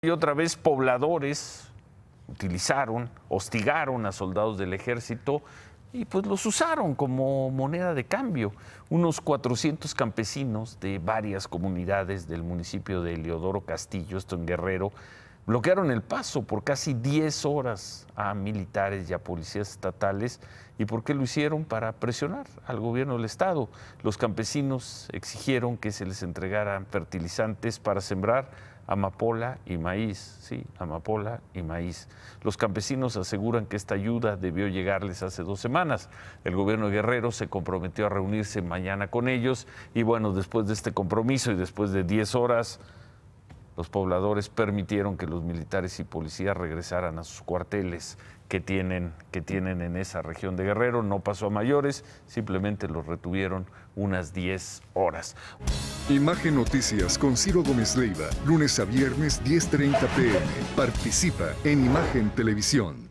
y otra vez pobladores utilizaron, hostigaron a soldados del ejército y pues los usaron como moneda de cambio. Unos 400 campesinos de varias comunidades del municipio de Leodoro Castillo, esto en Guerrero, bloquearon el paso por casi 10 horas a militares y a policías estatales. ¿Y por qué lo hicieron? Para presionar al gobierno del Estado. Los campesinos exigieron que se les entregaran fertilizantes para sembrar amapola y maíz. Sí, amapola y maíz. Los campesinos aseguran que esta ayuda debió llegarles hace dos semanas. El gobierno de Guerrero se comprometió a reunirse mañana con ellos y bueno, después de este compromiso y después de 10 horas los pobladores permitieron que los militares y policías regresaran a sus cuarteles que tienen, que tienen en esa región de Guerrero. No pasó a mayores, simplemente los retuvieron unas 10 horas. Imagen Noticias con Ciro Gómez Leiva, lunes a viernes 10.30 pm. Participa en Imagen Televisión.